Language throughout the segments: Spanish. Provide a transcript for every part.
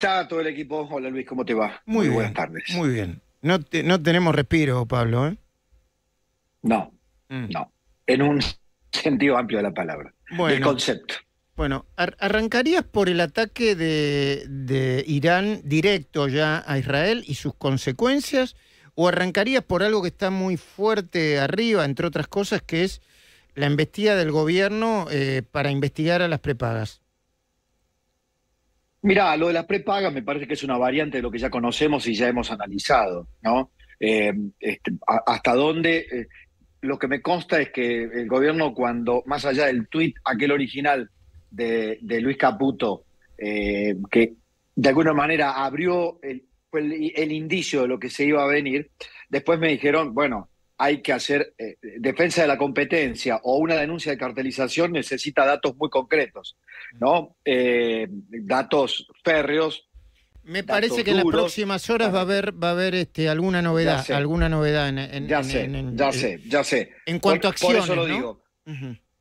Está todo el equipo. Hola Luis, ¿cómo te va? Muy, buenas tardes. Muy bien. No, no tenemos respiro, Pablo, ¿eh? No, mm. no. En un sentido amplio de la palabra, bueno, concepto. Bueno, arrancarías por el ataque de, Irán directo ya a Israel y sus consecuencias, o arrancarías por algo que está muy fuerte arriba, entre otras cosas, que es la embestida del gobierno eh, para investigar a las prepagas. Mira, lo de las prepagas me parece que es una variante de lo que ya conocemos y ya hemos analizado, ¿no? Eh, este, hasta dónde, eh, lo que me consta es que el gobierno cuando, más allá del tuit, aquel original de, Luis Caputo, eh, que de alguna manera abrió el, el indicio de lo que se iba a venir, después me dijeron, bueno, hay que hacer eh, defensa de la competencia o una denuncia de cartelización necesita datos muy concretos, ¿no? Eh, datos férreos. Me parece que en las próximas horas va a haber, va a haber este, alguna novedad, alguna novedad en, ya sé, ya sé, ya sé. En cuanto a acciones, digo.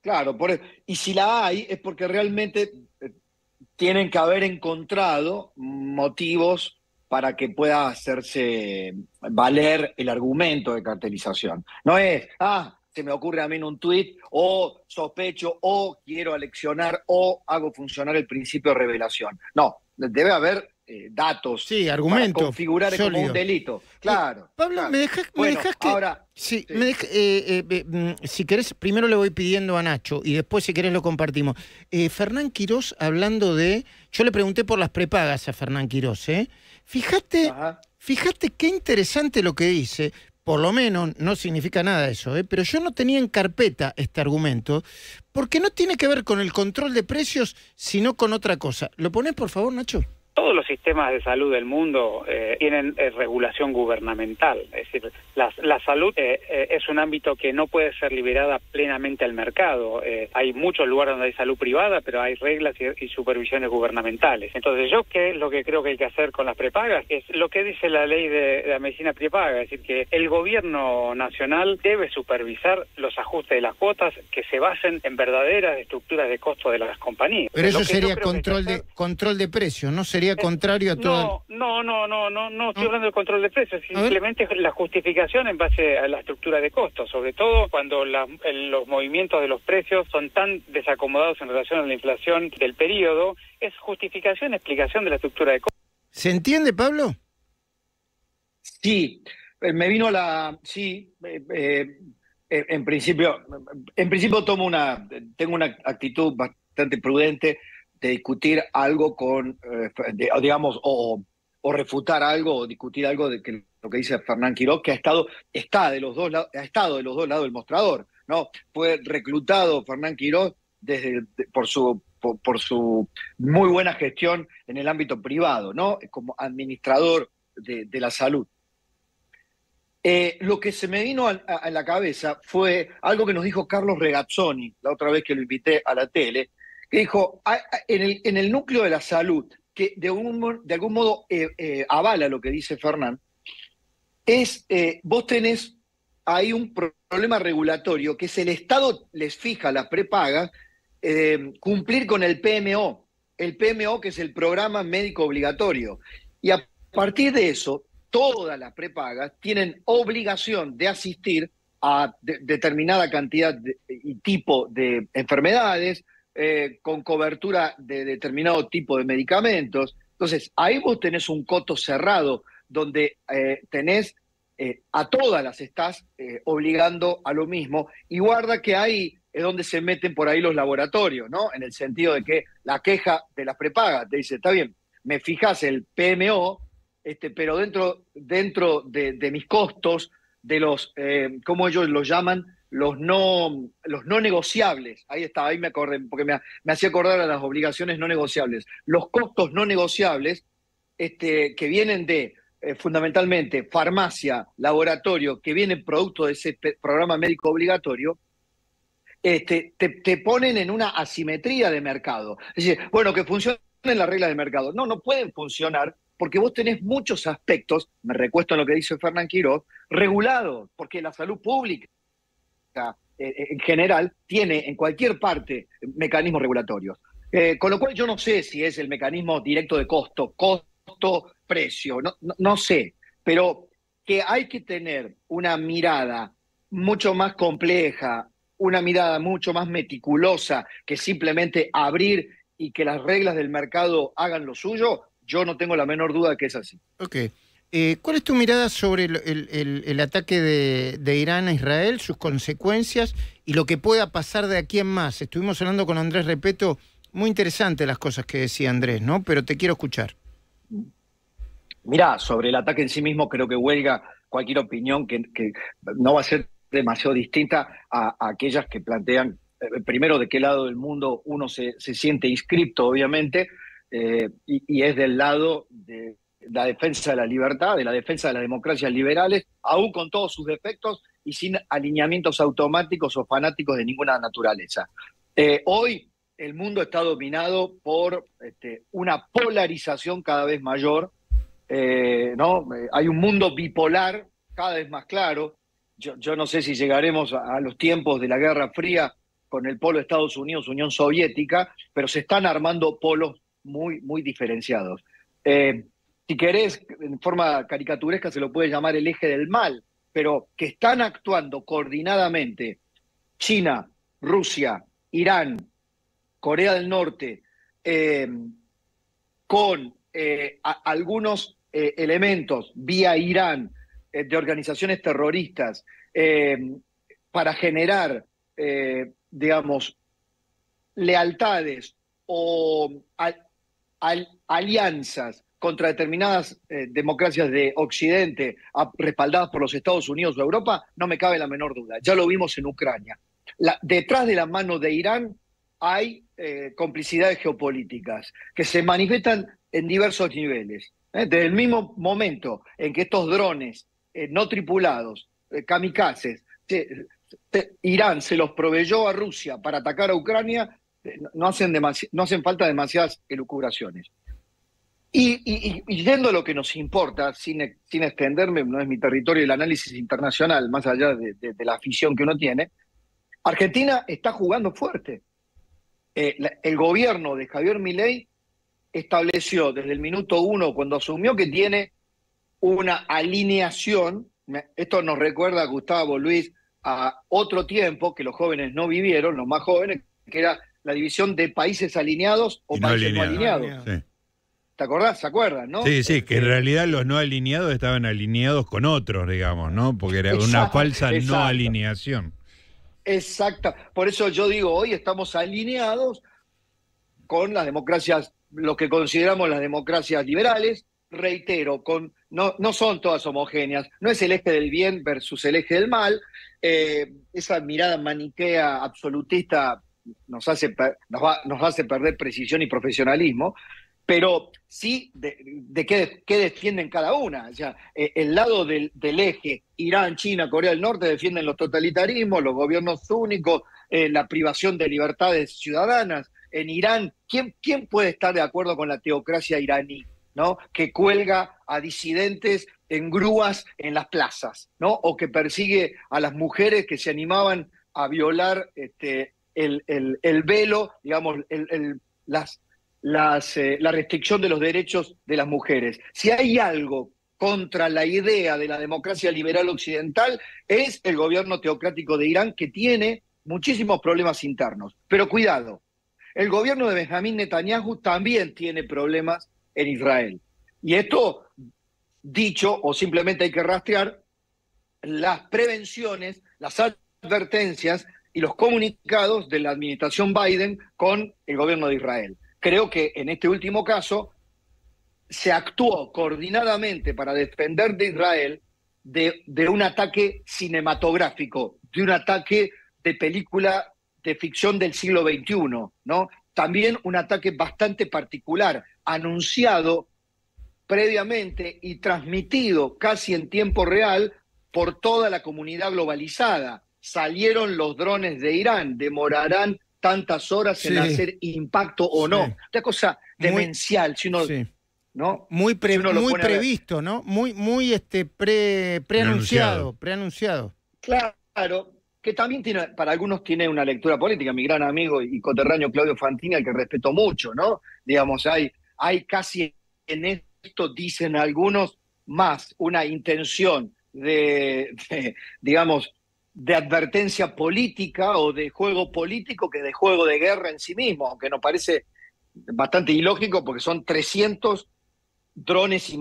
Claro, por e, y si la hay es porque realmente eh, tienen que haber encontrado motivos para que pueda hacerse valer el argumento de cartelización. No es, ah, se me ocurre a mí en un tuit, o sospecho, o quiero aleccionar, o hago funcionar el principio de revelación. No, debe haber eh, datos. Sí, argumentos. Para configurar como un delito. Claro. Pablo, ¿me dejas que.? Sí, Me eh, eh, mm, si querés, primero le voy pidiendo a Nacho y después, si querés, lo compartimos. Fernán Quirós, hablando de. Yo le pregunté por las prepagas a Fernán Quirós, ¿eh? Fíjate, fíjate qué interesante lo que dice. Por lo menos no significa nada eso, ¿eh? pero yo no tenía en carpeta este argumento porque no tiene que ver con el control de precios, sino con otra cosa. ¿Lo pones, por favor, Nacho? todos los sistemas de salud del mundo eh, tienen eh, regulación gubernamental. Es decir, la, salud eh, es un ámbito que no puede ser liberada plenamente al mercado. hay muchos lugares donde hay salud privada, pero hay reglas y, supervisiones gubernamentales. Entonces, yo qué es lo que creo que hay que hacer con las prepagas es lo que dice la ley de, la medicina prepaga, es decir, que el gobierno nacional debe supervisar los ajustes de las cuotas que se basen en verdaderas estructuras de costo de las compañías. Pero eso sería control de control de precio, no sería contrario a todo. No, no, no, no, no estoy hablando del control de precios, simplemente la justificación en base a la estructura de costos, sobre todo cuando los movimientos de los precios son tan desacomodados en relación a la inflación del periodo, es justificación, explicación de la estructura de costos. ¿Se entiende, Pablo? Sí, eh, me vino la. Sí, eh, eh, en principio, en principio tomo una, tengo una actitud bastante prudente de discutir algo con, eh, digamos, o, refutar algo o discutir algo de que lo que dice Fernán Quiroz, que ha estado, está de los dos lados, ha estado de los dos lados del mostrador, ¿no? Fue reclutado Fernán Quiroz desde, por su por, su muy buena gestión en el ámbito privado, ¿no? Como administrador de, la salud. Eh, lo que se me vino a, la cabeza fue algo que nos dijo Carlos Regazzoni, la otra vez que lo invité a la tele, que dijo, ah, ah, en el, núcleo de la salud, que de, de algún modo eh, eh, avala lo que dice Fernán, es eh, vos tenés ahí un problema regulatorio, que es el Estado les fija las prepagas cumplir con el PMO, el PMO que es el programa médico obligatorio. Y a partir de eso, todas las prepagas tienen obligación de asistir a determinada cantidad y tipo de enfermedades, eh, con cobertura de determinado tipo de medicamentos. Entonces, ahí vos tenés un coto cerrado donde eh, tenés eh, a todas las estás obligando a lo mismo y guarda que ahí es donde se meten por ahí los laboratorios, ¿no? En el sentido de que la queja de las prepagas te dice, está bien, me fijas el PMO, este, pero dentro, dentro de, de mis costos, de los, ¿cómo ellos lo llaman? los no, los no negociables, ahí está, ahí me acordé, porque me, hacía acordar a las obligaciones no negociables, los costos no negociables este, que vienen de eh, fundamentalmente farmacia, laboratorio, que vienen producto de ese programa médico obligatorio, este, te, ponen en una asimetría de mercado. Es decir, bueno, que funcionen las reglas de mercado. No, no pueden funcionar porque vos tenés muchos aspectos, me recuesto a lo que dice Fernán Quiroz, regulados, porque la salud pública eh, eh, en general tiene en cualquier parte mecanismos regulatorios. Eh, con lo cual yo no sé si es el mecanismo directo de costo, costo-precio, no, sé, pero que hay que tener una mirada mucho más compleja, una mirada mucho más meticulosa que simplemente abrir y que las reglas del mercado hagan lo suyo, yo no tengo la menor duda que es así. Okay. Eh, ¿Cuál es tu mirada sobre el, ataque de, Irán a Israel, sus consecuencias y lo que pueda pasar de aquí en más? Estuvimos hablando con Andrés Repeto, muy interesante las cosas que decía Andrés, ¿no? Pero te quiero escuchar. Mirá, sobre el ataque en sí mismo creo que huelga cualquier opinión que, no va a ser demasiado distinta a, aquellas que plantean, eh, primero, de qué lado del mundo uno se, siente inscripto, obviamente, eh, y, es del lado de, la defensa de la libertad, de la defensa de las democracias liberales, aún con todos sus defectos y sin alineamientos automáticos o fanáticos de ninguna naturaleza. Eh, hoy el mundo está dominado por este, una polarización cada vez mayor, eh, ¿no? Eh, hay un mundo bipolar cada vez más claro. Yo, no sé si llegaremos a, los tiempos de la Guerra Fría con el polo Estados Unidos, Unión Soviética, pero se están armando polos muy, muy diferenciados si querés, en forma caricaturesca se lo puede llamar el eje del mal, pero que están actuando coordinadamente China, Rusia, Irán, Corea del Norte, em, con eh, algunos eh, elementos vía Irán eh, de organizaciones terroristas em, para generar, digamos, lealtades o alianzas contra determinadas eh, democracias de Occidente respaldadas por los Estados Unidos o Europa, no me cabe la menor duda. Ya lo vimos en Ucrania. detrás de la mano de Irán hay eh, complicidades geopolíticas que se manifiestan en diversos niveles. ¿eh? Desde el mismo momento en que estos drones no tripulados, kamikazes, Irán se los proveyó a Rusia para atacar a Ucrania, no hacen, no hacen falta demasiadas elucubraciones. Y, y, y, yendo a lo que nos importa, sin, sin extenderme, no es mi territorio el análisis internacional, más allá de, la afición que uno tiene, Argentina está jugando fuerte. Eh, el gobierno de Javier Milei estableció desde el minuto uno, cuando asumió que tiene una alineación, esto nos recuerda a Gustavo Luis a otro tiempo que los jóvenes no vivieron, los más jóvenes, que era la división de países alineados o países no alineados. Sí. ¿Te acordás? ¿Se acuerdan, no? Sí, sí, que en este, realidad los no alineados estaban alineados con otros, digamos, ¿no? Porque era una falsa no alineación. Exacto. Por eso yo digo, hoy estamos alineados con las democracias, lo que consideramos las democracias liberales, reitero, con, no, no son todas homogéneas, no es el eje del bien versus el eje del mal, eh, esa mirada maniquea absolutista nos hace, nos, nos hace perder precisión y profesionalismo, pero sí de, qué, qué, defienden cada una. O eh, el lado del, eje Irán, China, Corea del Norte defienden los totalitarismos, los gobiernos únicos, eh, la privación de libertades ciudadanas. En Irán, ¿quién, puede estar de acuerdo con la teocracia iraní? ¿no? que cuelga a disidentes en grúas en las plazas, ¿no? o que persigue a las mujeres que se animaban a violar este, el, velo, digamos, el, las, las, eh, la restricción de los derechos de las mujeres. Si hay algo contra la idea de la democracia liberal occidental, es el gobierno teocrático de Irán que tiene muchísimos problemas internos. Pero cuidado, el gobierno de Benjamín Netanyahu también tiene problemas en Israel. Y esto dicho, o simplemente hay que rastrear, las prevenciones, las advertencias y los comunicados de la administración Biden con el gobierno de Israel. Creo que en este último caso se actuó coordinadamente para defender de Israel de, un ataque cinematográfico, de un ataque de película de ficción del siglo XXI, ¿no? También un ataque bastante particular, anunciado previamente y transmitido casi en tiempo real por toda la comunidad globalizada. Salieron los drones de Irán, demorarán tantas horas en hacer impacto o no. Una cosa demencial, sino si ¿no? Muy, previsto, ¿no? Muy, muy este pre, preanunciado, preanunciado. Claro, que también tiene, para algunos tiene una lectura política. Mi gran amigo y coterráneo Claudio Fantini, al que respeto mucho, ¿no? Digamos, hay, hay casi en esto, dicen algunos, más una intención de digamos, de advertencia política o de juego político que de juego de guerra en sí mismo, aunque nos parece bastante ilógico porque son 300 drones y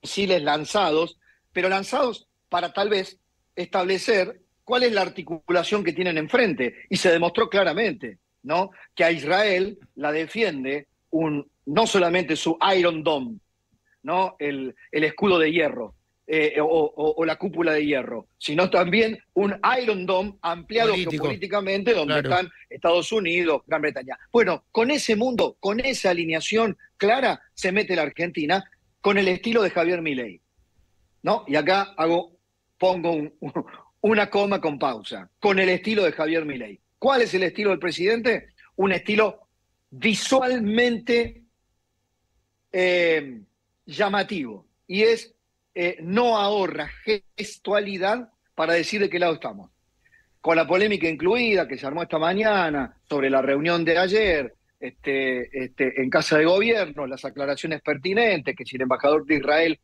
misiles lanzados, pero lanzados para tal vez establecer cuál es la articulación que tienen enfrente. Y se demostró claramente, ¿no? Que a Israel la defiende un, no solamente su Iron Dome, ¿no? el escudo de hierro, eh, o, la cúpula de hierro, sino también un Iron Dome ampliado políticamente donde están Estados Unidos, Gran Bretaña. Bueno, con ese mundo, con esa alineación clara, se mete la Argentina con el estilo de Javier Milei. ¿No? Y acá hago, pongo una coma con pausa, con el estilo de Javier Milei. ¿Cuál es el estilo del presidente? Un estilo visualmente eh, llamativo. Y es eh, no ahorra gestualidad para decir de qué lado estamos. Con la polémica incluida que se armó esta mañana sobre la reunión de ayer este, este, en Casa de Gobierno, las aclaraciones pertinentes, que si el embajador de Israel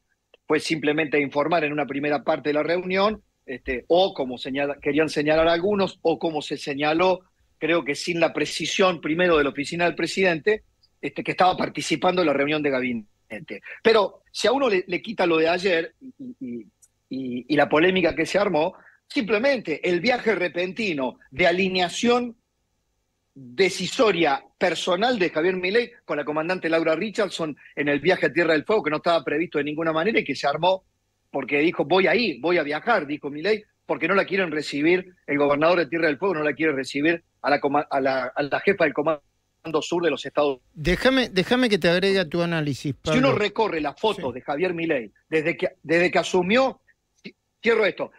fue simplemente a informar en una primera parte de la reunión, este, o como querían señalar algunos, o como se señaló, creo que sin la precisión primero de la oficina del presidente, este, que estaba participando en la reunión de gabinete. Pero si a uno le, quita lo de ayer y, la polémica que se armó, simplemente el viaje repentino de alineación decisoria personal de Javier Milei con la comandante Laura Richardson en el viaje a Tierra del Fuego, que no estaba previsto de ninguna manera y que se armó porque dijo, voy ahí, voy a viajar, dijo Milei, porque no la quieren recibir, el gobernador de Tierra del Fuego no la quiere recibir a la jefa del comando sur de los Estados Déjame, déjame que te agregue a tu análisis. Si uno recorre la foto de Javier Milei desde que, desde que asumió, cierro esto,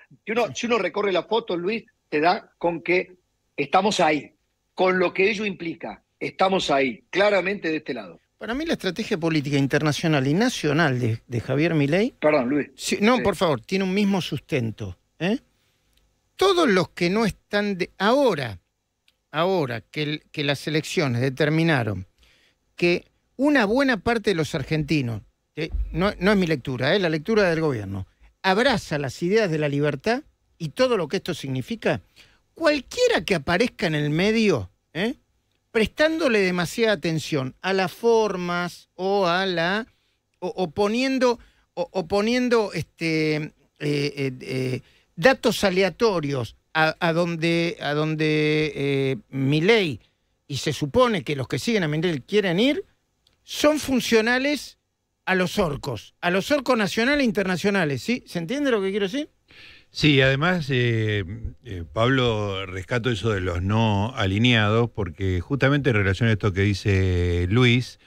si uno, recorre la foto, Luis, te da con que estamos ahí, con lo que ello implica, estamos ahí, claramente de este lado. Para mí la estrategia política internacional y nacional de, de Javier Milei... Perdón, Luis. no, por favor, tiene un mismo sustento. ¿eh? Todos los que no están de, ahora ahora que, las elecciones determinaron que una buena parte de los argentinos, eh, no, es mi lectura, es eh, la lectura del gobierno, abraza las ideas de la libertad y todo lo que esto significa, cualquiera que aparezca en el medio, eh, prestándole demasiada atención a las formas o a la. o, poniendo. este, datos aleatorios a, donde, a donde eh, y se supone que los que siguen a Mendel quieren ir, son funcionales a los orcos, a los orcos nacionales e internacionales, ¿sí? ¿Se entiende lo que quiero decir? Sí, además, eh, eh, Pablo, rescato eso de los no alineados, porque justamente en relación a esto que dice Luis,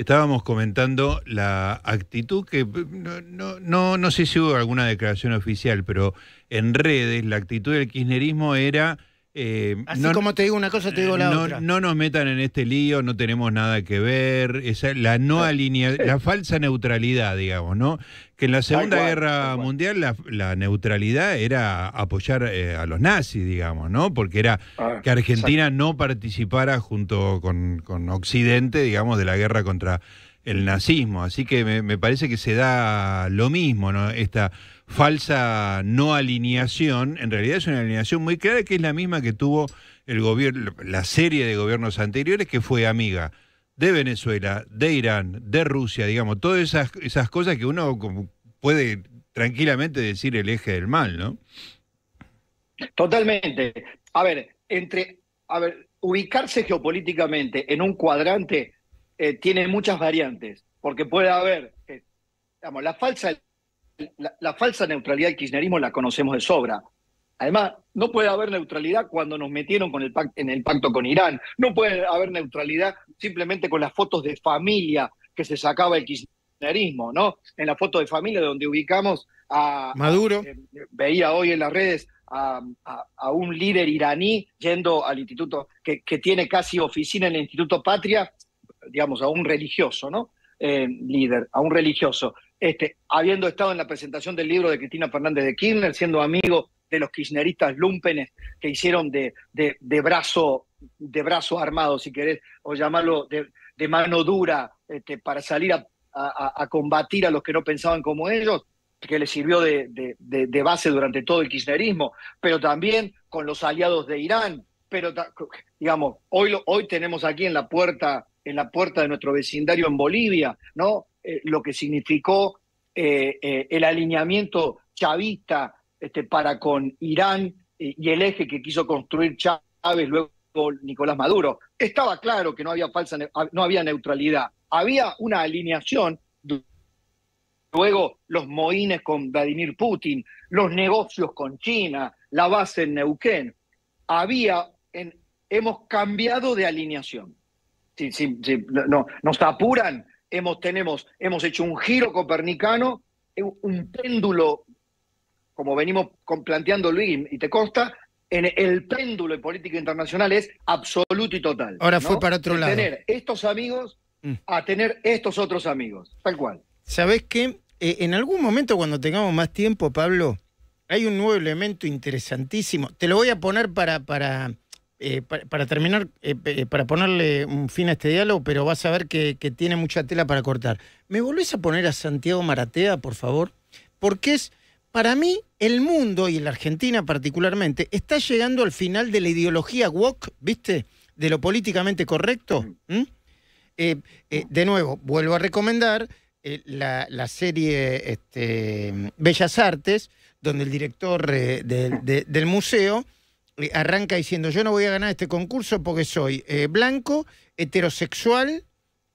Estábamos comentando la actitud que no, no, no, sé si hubo alguna declaración oficial, pero en redes la actitud del kirchnerismo era eh, Así no, como te digo una cosa, te digo la otra. No nos metan en este lío, no tenemos nada que ver. Esa, la no la falsa neutralidad, digamos, ¿no? Que en la Segunda Guerra Mundial la, neutralidad era apoyar eh, a los nazis, digamos, ¿no? Porque era ah, que Argentina no participara junto con, con Occidente, digamos, de la guerra contra el nazismo. Así que me, parece que se da lo mismo, ¿no? Esta falsa no alineación, en realidad es una alineación muy clara que es la misma que tuvo el gobierno, la serie de gobiernos anteriores que fue amiga de Venezuela, de Irán, de Rusia, digamos, todas esas, esas cosas que uno puede tranquilamente decir el eje del mal, ¿no? Totalmente. A ver, entre, a ver, ubicarse geopolíticamente en un cuadrante eh, tiene muchas variantes, porque puede haber, eh, digamos, la falsa, la, falsa neutralidad del kirchnerismo la conocemos de sobra. Además, no puede haber neutralidad cuando nos metieron con el en el pacto con Irán. No puede haber neutralidad simplemente con las fotos de familia que se sacaba el kirchnerismo, ¿no? En la foto de familia donde ubicamos a... Maduro. Eh, veía hoy en las redes a, un líder iraní yendo al instituto, que tiene casi oficina en el Instituto Patria, digamos, a un religioso, ¿no? Eh, líder, a un religioso. Este, habiendo estado en la presentación del libro de Cristina Fernández de Kirchner, siendo amigo de los kirchneristas lumpenes que hicieron de, de, brazo, de brazo armado, si querés, o llamarlo de, mano dura, este, para salir a, a, combatir a los que no pensaban como ellos, que les sirvió de, de base durante todo el kirchnerismo, pero también con los aliados de Irán, pero digamos, hoy, hoy tenemos aquí en la puerta en la puerta de nuestro vecindario en Bolivia, ¿no? Eh, lo que significó eh, eh, el alineamiento chavista este, para con Irán y el eje que quiso construir Chávez luego Nicolás Maduro. Estaba claro que no había falsa no había neutralidad, había una alineación luego los moines con Vladimir Putin, los negocios con China, la base en Neuquén. Había hemos cambiado de alineación no, nos apuran, hemos, tenemos, hemos hecho un giro copernicano, eh, un péndulo, como venimos planteando Luis y te consta, en el péndulo en política internacional es absoluto y total. Ahora fue para otro de lado. Tener estos amigos mm. a tener estos otros amigos, tal cual. sabes qué? Eh, en algún momento cuando tengamos más tiempo, Pablo, hay un nuevo elemento interesantísimo. Te lo voy a poner para, para eh, para, terminar, eh, eh, para ponerle un fin a este diálogo, pero vas a ver que, tiene mucha tela para cortar. ¿Me volvés a poner a Santiago Maratea, por favor? Porque es, para mí, el mundo, y la Argentina particularmente, está llegando al final de la ideología woke, ¿viste? De lo políticamente correcto. ¿Mm? de nuevo, vuelvo a recomendar la, serie este, Bellas Artes, donde el director del museo eh, arranca diciendo, yo no voy a ganar este concurso porque soy eh, blanco, heterosexual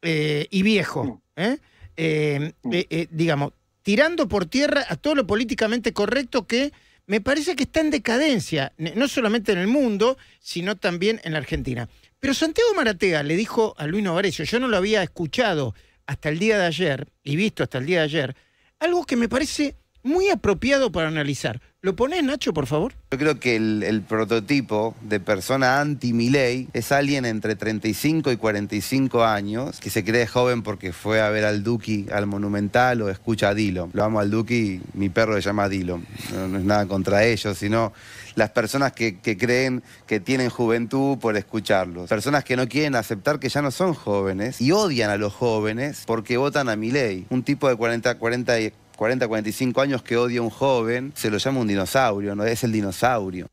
eh, y viejo. Mm. Mm. digamos, tirando por tierra a todo lo políticamente correcto que me parece que está en decadencia, no solamente en el mundo, sino también en la Argentina. Pero Santiago Maratea le dijo a Luis Novarecio, yo no lo había escuchado hasta el día de ayer y visto hasta el día de ayer, algo que me parece muy apropiado para analizar. ¿Lo pones, Nacho, por favor? Yo creo que el, prototipo de persona anti-Miley es alguien entre 35 y 45 años que se cree joven porque fue a ver al Duki al Monumental o escucha a Dilo. Lo amo al Duki, mi perro se llama Dilo. No, es nada contra ellos, sino las personas que, creen que tienen juventud por escucharlos. Personas que no quieren aceptar que ya no son jóvenes y odian a los jóvenes porque votan a Miley. Un tipo de 40, 40 y 40, 45 años que odia a un joven, se lo llama un dinosaurio, no es el dinosaurio.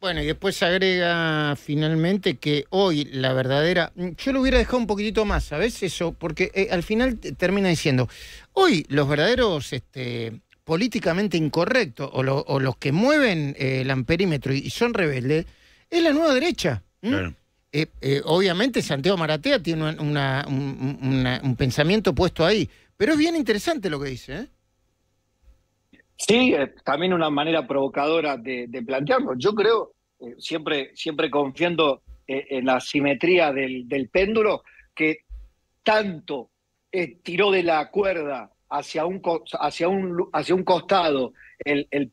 Bueno, y después agrega finalmente que hoy la verdadera... Yo lo hubiera dejado un poquitito más, ¿sabes? Eso, porque eh, al final termina diciendo, hoy los verdaderos este, políticamente incorrectos o, los que mueven eh, el amperímetro y, son rebeldes, es la nueva derecha. Eh, obviamente Santiago Maratea tiene un pensamiento puesto ahí pero es bien interesante lo que dice, ¿eh? Sí, eh, también una manera provocadora de, plantearlo. Yo creo, eh, siempre, siempre confiando en la simetría del, péndulo, que tanto tiró de la cuerda hacia un, hacia un, hacia un costado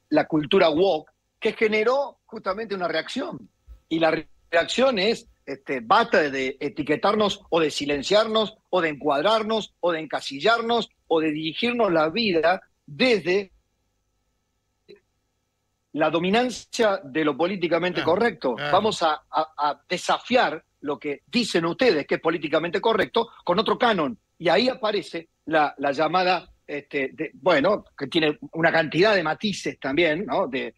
la cultura woke, que generó justamente una reacción. Y la reacción es este, basta de etiquetarnos o de silenciarnos o de encuadrarnos o de encasillarnos o de dirigirnos la vida desde la dominancia de lo políticamente correcto. Vamos a, desafiar lo que dicen ustedes que es políticamente correcto con otro canon. Y ahí aparece la, llamada, este, bueno, que tiene una cantidad de matices también, ¿no? de,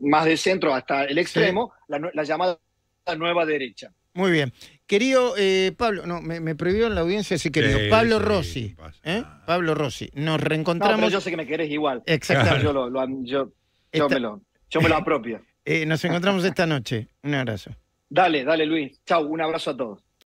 más de centro hasta el extremo, la llamada nueva derecha. Muy bien. Querido eh, Pablo, no, me, prohibió en la audiencia sí, querido. Pablo Rossi. ¿eh? Pablo Rossi. Nos reencontramos. yo sé que me querés igual. Exacto. Yo, lo, me lo, apropio. Eh, nos encontramos esta noche. Un abrazo. Dale, dale, Luis. Chau, un abrazo a todos.